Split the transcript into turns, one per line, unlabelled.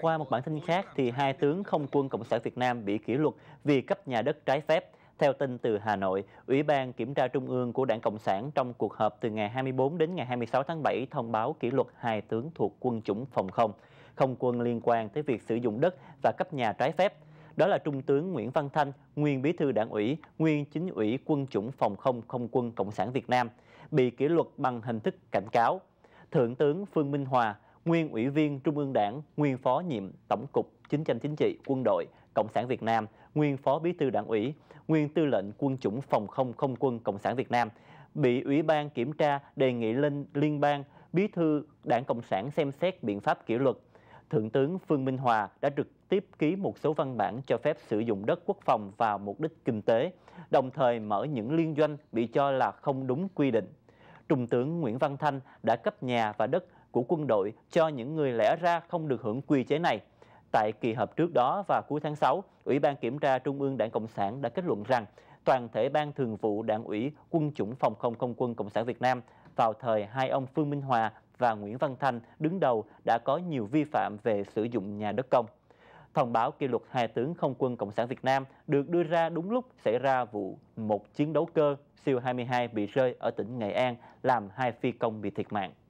Qua một bản tin khác, thì hai tướng không quân Cộng sản Việt Nam bị kỷ luật vì cấp nhà đất trái phép. Theo tin từ Hà Nội, Ủy ban Kiểm tra Trung ương của Đảng Cộng sản trong cuộc họp từ ngày 24 đến ngày 26 tháng 7 thông báo kỷ luật hai tướng thuộc quân chủng phòng không, không quân liên quan tới việc sử dụng đất và cấp nhà trái phép. Đó là Trung tướng Nguyễn Văn Thanh, nguyên bí thư đảng ủy, nguyên chính ủy quân chủng phòng không không quân Cộng sản Việt Nam, bị kỷ luật bằng hình thức cảnh cáo. Thượng tướng Phương Minh Hòa, nguyên Ủy viên Trung ương Đảng, nguyên Phó nhiệm Tổng cục Chính tranh Chính trị Quân đội Cộng sản Việt Nam, nguyên Phó Bí thư Đảng ủy, nguyên Tư lệnh Quân chủng Phòng không Không quân Cộng sản Việt Nam, bị Ủy ban kiểm tra đề nghị lên liên bang Bí thư Đảng Cộng sản xem xét biện pháp kỷ luật. Thượng tướng Phương Minh Hòa đã trực tiếp ký một số văn bản cho phép sử dụng đất quốc phòng vào mục đích kinh tế, đồng thời mở những liên doanh bị cho là không đúng quy định. Trung tướng Nguyễn Văn Thanh đã cấp nhà và đất của quân đội cho những người lẽ ra không được hưởng quy chế này. Tại kỳ họp trước đó và cuối tháng 6, Ủy ban Kiểm tra Trung ương Đảng Cộng sản đã kết luận rằng toàn thể Ban Thường vụ Đảng ủy Quân chủng Phòng không Không quân Cộng sản Việt Nam vào thời hai ông Phương Minh Hòa và Nguyễn Văn Thanh đứng đầu đã có nhiều vi phạm về sử dụng nhà đất công. Thông báo kỷ luật hai tướng không quân Cộng sản Việt Nam được đưa ra đúng lúc xảy ra vụ một chiến đấu cơ siêu 22 bị rơi ở tỉnh Nghệ An làm hai phi công bị thiệt mạng.